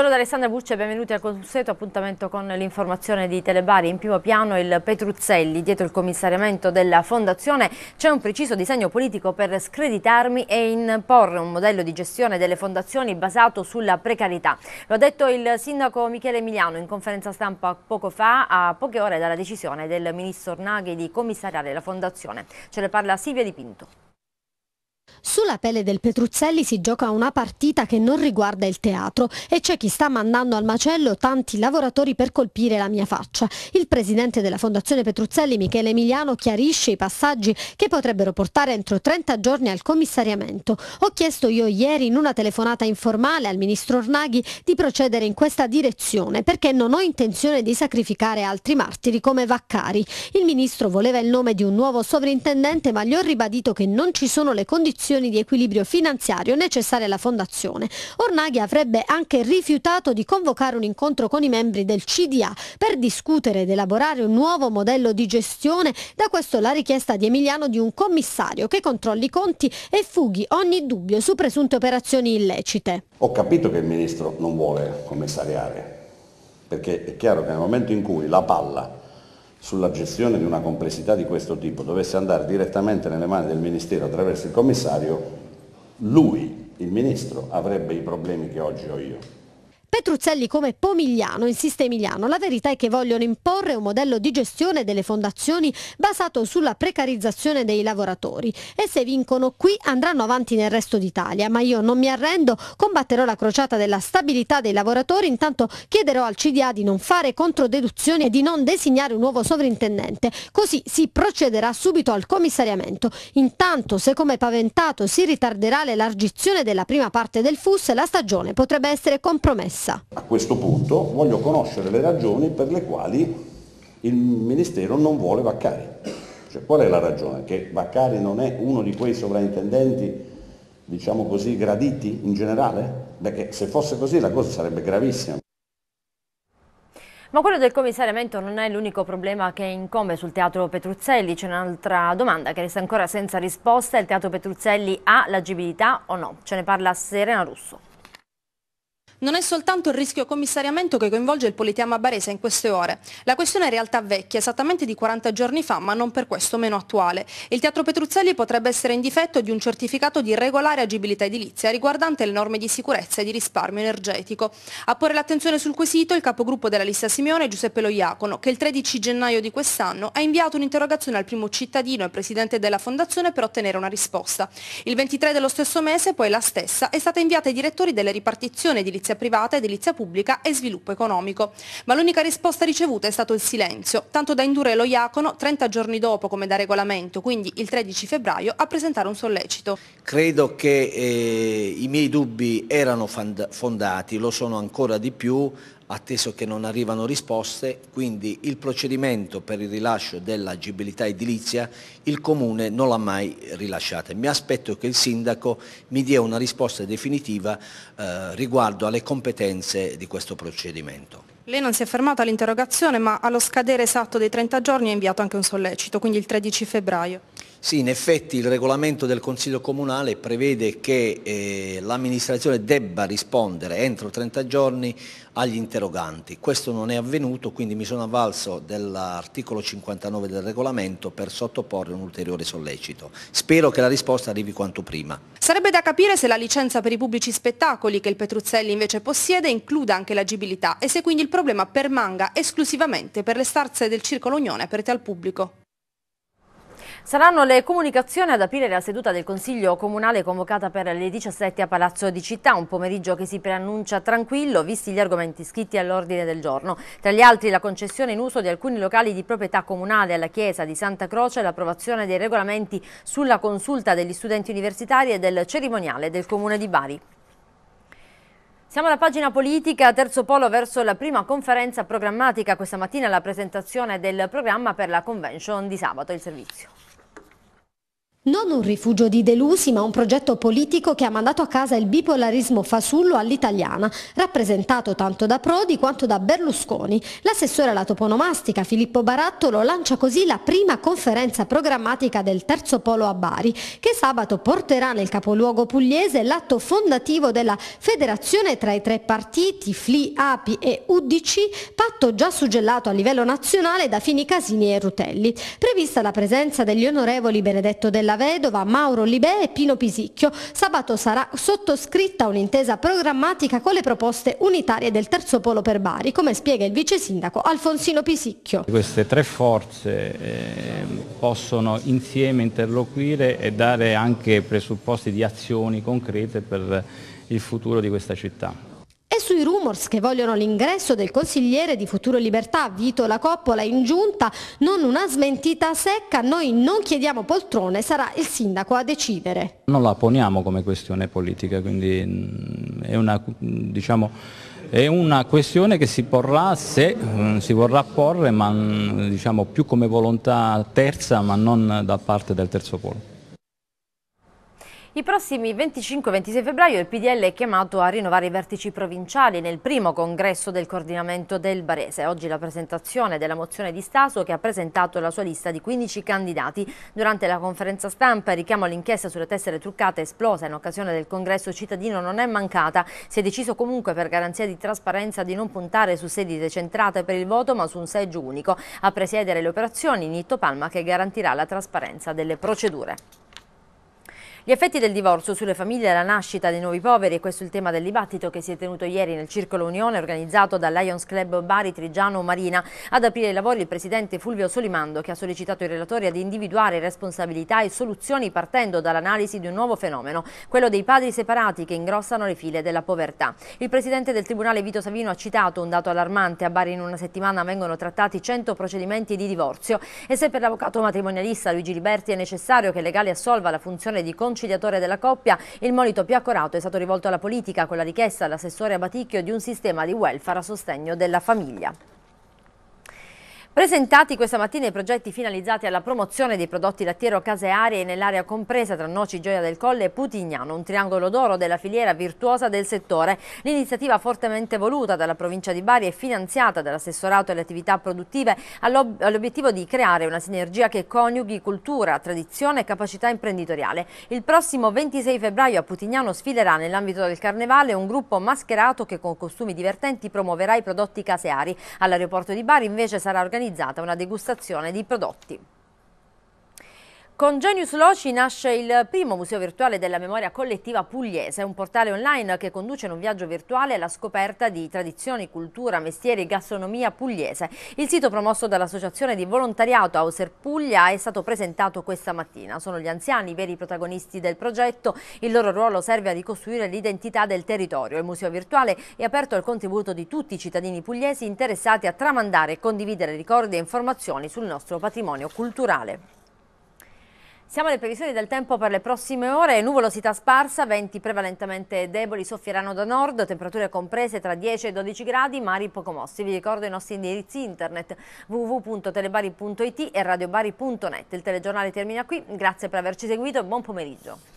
Buongiorno da Alessandra Bucci e benvenuti al consueto appuntamento con l'informazione di Telebari. In primo piano il Petruzzelli, dietro il commissariamento della Fondazione c'è un preciso disegno politico per screditarmi e imporre un modello di gestione delle fondazioni basato sulla precarietà. Lo ha detto il sindaco Michele Emiliano in conferenza stampa poco fa, a poche ore dalla decisione del ministro Naghi di commissariare la Fondazione. Ce ne parla Silvia Di Pinto. Sulla pelle del Petruzzelli si gioca una partita che non riguarda il teatro e c'è chi sta mandando al macello tanti lavoratori per colpire la mia faccia. Il presidente della Fondazione Petruzzelli, Michele Emiliano, chiarisce i passaggi che potrebbero portare entro 30 giorni al commissariamento. Ho chiesto io ieri in una telefonata informale al ministro Ornaghi di procedere in questa direzione perché non ho intenzione di sacrificare altri martiri come Vaccari. Il ministro voleva il nome di un nuovo sovrintendente ma gli ho ribadito che non ci sono le condizioni condizioni di equilibrio finanziario necessarie alla fondazione. Ornaghi avrebbe anche rifiutato di convocare un incontro con i membri del CDA per discutere ed elaborare un nuovo modello di gestione, da questo la richiesta di Emiliano di un commissario che controlli i conti e fughi ogni dubbio su presunte operazioni illecite. Ho capito che il Ministro non vuole commissariare, perché è chiaro che nel momento in cui la palla sulla gestione di una complessità di questo tipo dovesse andare direttamente nelle mani del Ministero attraverso il commissario, lui, il Ministro, avrebbe i problemi che oggi ho io. Petruzzelli come Pomigliano insiste Emiliano, la verità è che vogliono imporre un modello di gestione delle fondazioni basato sulla precarizzazione dei lavoratori e se vincono qui andranno avanti nel resto d'Italia, ma io non mi arrendo, combatterò la crociata della stabilità dei lavoratori, intanto chiederò al CDA di non fare controdeduzioni e di non designare un nuovo sovrintendente, così si procederà subito al commissariamento. Intanto se come paventato si ritarderà l'elargizione della prima parte del FUS la stagione potrebbe essere compromessa stessa. A questo punto voglio conoscere le ragioni per le quali il Ministero non vuole Vaccari. Cioè, qual è la ragione? Che Vaccari non è uno di quei sovrintendenti, diciamo così, graditi in generale? Perché se fosse così la cosa sarebbe gravissima. Ma quello del commissariamento non è l'unico problema che incombe sul Teatro Petruzzelli. C'è un'altra domanda che resta ancora senza risposta. Il Teatro Petruzzelli ha l'agibilità o no? Ce ne parla Serena Russo. Non è soltanto il rischio commissariamento che coinvolge il Politeama Barese in queste ore. La questione è in realtà vecchia, esattamente di 40 giorni fa, ma non per questo meno attuale. Il Teatro Petruzzelli potrebbe essere in difetto di un certificato di regolare agibilità edilizia riguardante le norme di sicurezza e di risparmio energetico. A porre l'attenzione sul quesito il capogruppo della lista Simeone Giuseppe Loiacono, che il 13 gennaio di quest'anno ha inviato un'interrogazione al primo cittadino e presidente della fondazione per ottenere una risposta. Il 23 dello stesso mese poi la stessa è stata inviata ai direttori delle ripartizioni edilizie edilizia privata, edilizia pubblica e sviluppo economico. Ma l'unica risposta ricevuta è stato il silenzio, tanto da indurre lo Iacono 30 giorni dopo come da regolamento, quindi il 13 febbraio, a presentare un sollecito. Credo che eh, i miei dubbi erano fondati, lo sono ancora di più atteso che non arrivano risposte, quindi il procedimento per il rilascio dell'agibilità edilizia il Comune non l'ha mai rilasciata. Mi aspetto che il Sindaco mi dia una risposta definitiva eh, riguardo alle competenze di questo procedimento. Lei non si è fermata all'interrogazione ma allo scadere esatto dei 30 giorni ha inviato anche un sollecito, quindi il 13 febbraio. Sì, in effetti il regolamento del Consiglio Comunale prevede che eh, l'amministrazione debba rispondere entro 30 giorni agli interroganti. Questo non è avvenuto, quindi mi sono avvalso dell'articolo 59 del regolamento per sottoporre un ulteriore sollecito. Spero che la risposta arrivi quanto prima. Sarebbe da capire se la licenza per i pubblici spettacoli che il Petruzzelli invece possiede includa anche l'agibilità e se quindi il problema permanga esclusivamente per le starze del Circolo Unione aperte al pubblico. Saranno le comunicazioni ad aprire la seduta del Consiglio Comunale convocata per le 17 a Palazzo di Città, un pomeriggio che si preannuncia tranquillo visti gli argomenti scritti all'ordine del giorno. Tra gli altri la concessione in uso di alcuni locali di proprietà comunale alla Chiesa di Santa Croce e l'approvazione dei regolamenti sulla consulta degli studenti universitari e del cerimoniale del Comune di Bari. Siamo alla pagina politica, terzo polo verso la prima conferenza programmatica questa mattina la presentazione del programma per la convention di sabato, il servizio. Non un rifugio di delusi, ma un progetto politico che ha mandato a casa il bipolarismo fasullo all'italiana, rappresentato tanto da Prodi quanto da Berlusconi. L'assessore alla toponomastica Filippo Barattolo lancia così la prima conferenza programmatica del Terzo Polo a Bari, che sabato porterà nel capoluogo pugliese l'atto fondativo della federazione tra i tre partiti FLI, API e UDC, patto già suggellato a livello nazionale da Fini Casini e Rutelli. Prevista la presenza degli onorevoli Benedetto della Vedova, Mauro Libè e Pino Pisicchio. Sabato sarà sottoscritta un'intesa programmatica con le proposte unitarie del terzo polo per Bari, come spiega il vice sindaco Alfonsino Pisicchio. Queste tre forze eh, possono insieme interloquire e dare anche presupposti di azioni concrete per il futuro di questa città. Rumors che vogliono l'ingresso del consigliere di Futuro Libertà Vito La Coppola in giunta, non una smentita secca, noi non chiediamo poltrone, sarà il sindaco a decidere. Non la poniamo come questione politica, quindi mm, è una, diciamo, è una questione che si porrà se mm, si vorrà porre, ma mm, diciamo, più come volontà terza, ma non da parte del terzo polo. I prossimi 25-26 febbraio il PDL è chiamato a rinnovare i vertici provinciali nel primo congresso del coordinamento del Barese. Oggi la presentazione della mozione di Staso che ha presentato la sua lista di 15 candidati. Durante la conferenza stampa richiamo all'inchiesta sulle tessere truccate esplosa in occasione del congresso cittadino non è mancata. Si è deciso comunque per garanzia di trasparenza di non puntare su sedi decentrate per il voto ma su un seggio unico. A presiedere le operazioni Nitto Palma che garantirà la trasparenza delle procedure. Gli effetti del divorzio sulle famiglie e la nascita dei nuovi poveri, questo è il tema del dibattito che si è tenuto ieri nel Circolo Unione organizzato dal Lions Club Bari Trigiano Marina. Ad aprire i lavori il presidente Fulvio Solimando che ha sollecitato i relatori ad individuare responsabilità e soluzioni partendo dall'analisi di un nuovo fenomeno, quello dei padri separati che ingrossano le file della povertà. Il presidente del Tribunale Vito Savino ha citato un dato allarmante, a Bari in una settimana vengono trattati 100 procedimenti di divorzio e se per l'avvocato matrimonialista Luigi Liberti è necessario che il legale assolva la funzione di controllo conciliatore della coppia, il monito più accorato è stato rivolto alla politica con la richiesta all'assessore Abaticchio di un sistema di welfare a sostegno della famiglia. Presentati questa mattina i progetti finalizzati alla promozione dei prodotti lattiero-caseari nell'area compresa tra Noci, Gioia del Colle e Putignano, un triangolo d'oro della filiera virtuosa del settore. L'iniziativa fortemente voluta dalla provincia di Bari e finanziata dall'assessorato alle attività produttive all'obiettivo di creare una sinergia che coniughi cultura, tradizione e capacità imprenditoriale. Il prossimo 26 febbraio a Putignano sfiderà nell'ambito del carnevale un gruppo mascherato che con costumi divertenti promuoverà i prodotti caseari. All'aeroporto di Bari invece sarà organizzato realizzata una degustazione di prodotti. Con Genius Loci nasce il primo museo virtuale della memoria collettiva pugliese, un portale online che conduce in un viaggio virtuale alla scoperta di tradizioni, cultura, mestieri e gastronomia pugliese. Il sito promosso dall'associazione di volontariato Auser Puglia è stato presentato questa mattina. Sono gli anziani i veri protagonisti del progetto, il loro ruolo serve a ricostruire l'identità del territorio. Il museo virtuale è aperto al contributo di tutti i cittadini pugliesi interessati a tramandare e condividere ricordi e informazioni sul nostro patrimonio culturale. Siamo alle previsioni del tempo per le prossime ore, nuvolosità sparsa, venti prevalentemente deboli soffieranno da nord, temperature comprese tra 10 e 12 gradi, mari poco mossi. Vi ricordo i nostri indirizzi internet www.telebari.it e radiobari.net. Il telegiornale termina qui, grazie per averci seguito e buon pomeriggio.